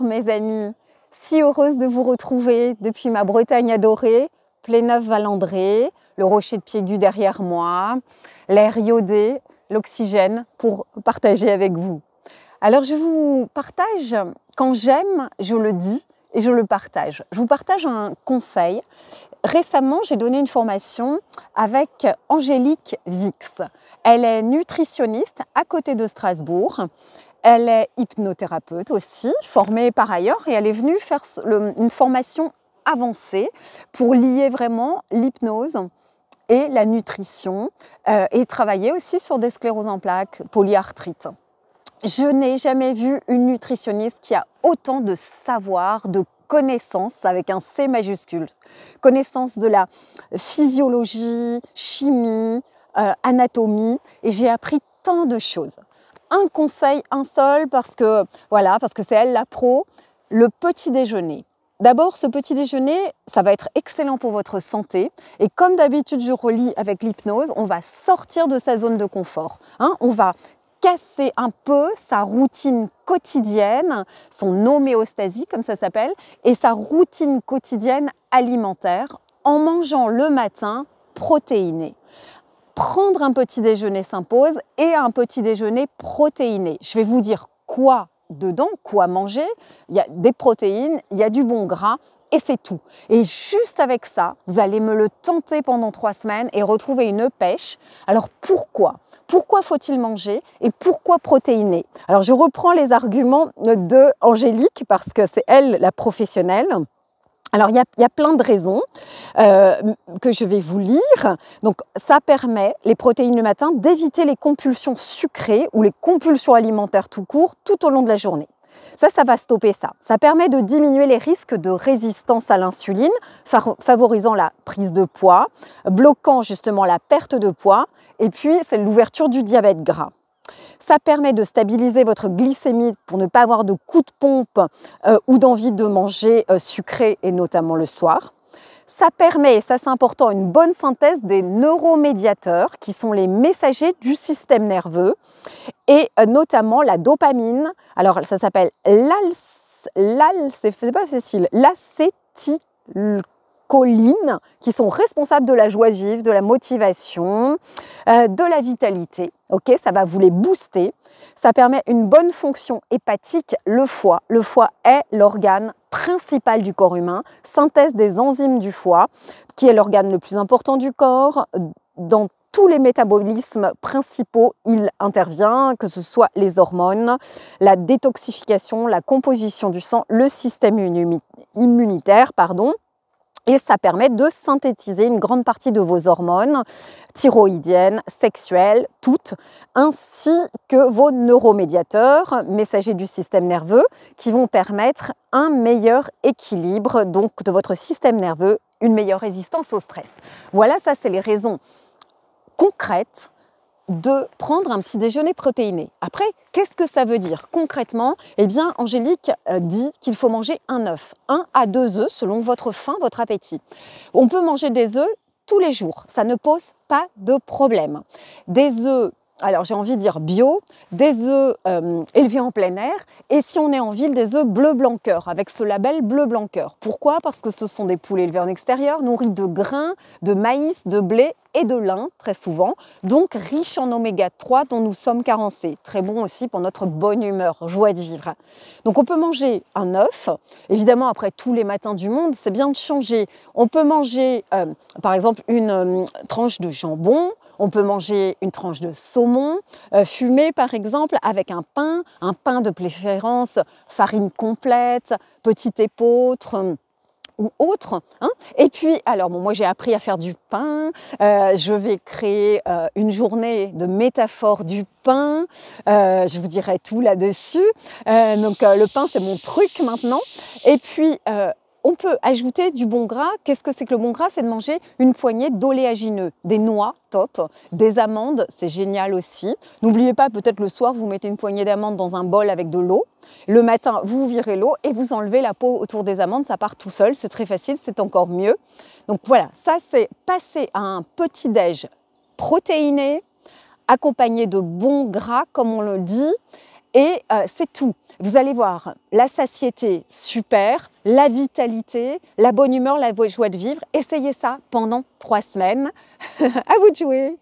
mes amis, si heureuse de vous retrouver depuis ma Bretagne adorée, neuf valandré le rocher de Piégu derrière moi, l'air iodé, l'oxygène pour partager avec vous. Alors je vous partage, quand j'aime, je le dis et je le partage. Je vous partage un conseil. Récemment, j'ai donné une formation avec Angélique Vix. Elle est nutritionniste à côté de Strasbourg elle est hypnothérapeute aussi, formée par ailleurs, et elle est venue faire une formation avancée pour lier vraiment l'hypnose et la nutrition, euh, et travailler aussi sur des scléroses en plaques, polyarthrite. Je n'ai jamais vu une nutritionniste qui a autant de savoir, de connaissances avec un C majuscule, connaissances de la physiologie, chimie, euh, anatomie, et j'ai appris tant de choses un conseil, un seul, parce que voilà, parce que c'est elle la pro, le petit déjeuner. D'abord, ce petit déjeuner, ça va être excellent pour votre santé. Et comme d'habitude, je relis avec l'hypnose, on va sortir de sa zone de confort. Hein. on va casser un peu sa routine quotidienne, son homéostasie comme ça s'appelle, et sa routine quotidienne alimentaire en mangeant le matin protéiné prendre un petit déjeuner s'impose et un petit déjeuner protéiné. Je vais vous dire quoi dedans, quoi manger. Il y a des protéines, il y a du bon gras et c'est tout. Et juste avec ça, vous allez me le tenter pendant trois semaines et retrouver une pêche. Alors pourquoi Pourquoi faut-il manger et pourquoi protéiner Alors je reprends les arguments de Angélique parce que c'est elle la professionnelle. Alors, il y, a, plein de raisons euh, que je vais vous lire. Donc, ça permet, les protéines le matin, d'éviter les compulsions sucrées ou les compulsions alimentaires tout court tout au long de la journée. Ça, ça va stopper ça. Ça permet de diminuer les risques de résistance à l'insuline, favorisant la prise de poids, bloquant justement la perte de poids, et puis c'est l'ouverture du diabète gras. Ça permet de stabiliser votre glycémie pour ne pas avoir de coups de pompe euh, ou d'envie de manger euh, sucré et notamment le soir. Ça permet, et ça c'est important, une bonne synthèse des neuromédiateurs qui sont les messagers du système nerveux et euh, notamment la dopamine. Alors ça s'appelle l'al... c'est facile, l'acétyl collines qui sont responsables de la joie de de la motivation, euh, de la vitalité. Ok, ça va vous les booster. Ça permet une bonne fonction hépatique, le foie. Le foie est l'organe principal du corps humain, synthèse des enzymes du foie, qui est l'organe le plus important du corps. Dans tous les métabolismes principaux, il intervient, que ce soit les hormones, la détoxification, la composition du sang, le système immunitaire, pardon et ça permet de synthétiser une grande partie de vos hormones thyroïdiennes, sexuelles, toutes, ainsi que vos neuromédiateurs, messagers du système nerveux, qui vont permettre un meilleur équilibre donc de votre système nerveux, une meilleure résistance au stress. Voilà, ça c'est les raisons concrètes de prendre un petit déjeuner protéiné. Après, qu'est-ce que ça veut dire concrètement Eh bien, Angélique euh, dit qu'il faut manger un œuf, un à deux œufs selon votre faim, votre appétit. On peut manger des œufs tous les jours, ça ne pose pas de problème. Des œufs alors j'ai envie de dire bio, des œufs euh, élevés en plein air, et si on est en ville, des œufs bleu blanc avec ce label bleu blanc Pourquoi Parce que ce sont des poules élevées en extérieur, nourries de grains, de maïs, de blé et de lin, très souvent, donc riches en oméga 3 dont nous sommes carencés. Très bon aussi pour notre bonne humeur, joie de vivre. Donc on peut manger un œuf, évidemment après tous les matins du monde, c'est bien de changer. On peut manger euh, par exemple une euh, tranche de jambon, on peut manger une tranche de saumon euh, fumé, par exemple avec un pain, un pain de préférence farine complète, petite épeautre euh, ou autre. Hein. et puis, alors moi j'ai appris à faire du pain, euh, je vais créer une journée de métaphore du pain, je vous dirai tout là-dessus. donc le pain c'est mon truc maintenant. Et puis on peut ajouter du bon gras. Qu'est-ce que c'est que le bon gras C'est de manger une poignée d'oléagineux, des noix, top, des amandes, c'est génial aussi. N'oubliez pas, peut-être le soir, vous mettez une poignée d'amandes dans un bol avec de l'eau. Le matin, vous virez l'eau et vous enlevez la peau autour des amandes, ça part tout seul, c'est très facile, c'est encore mieux. Donc voilà, ça c'est passer à un petit déj protéiné, accompagné de bon gras, comme on le dit, et euh, c'est tout. Vous allez voir, la satiété, super, la vitalité, la bonne humeur, la joie de vivre. Essayez ça pendant trois semaines. à vous de jouer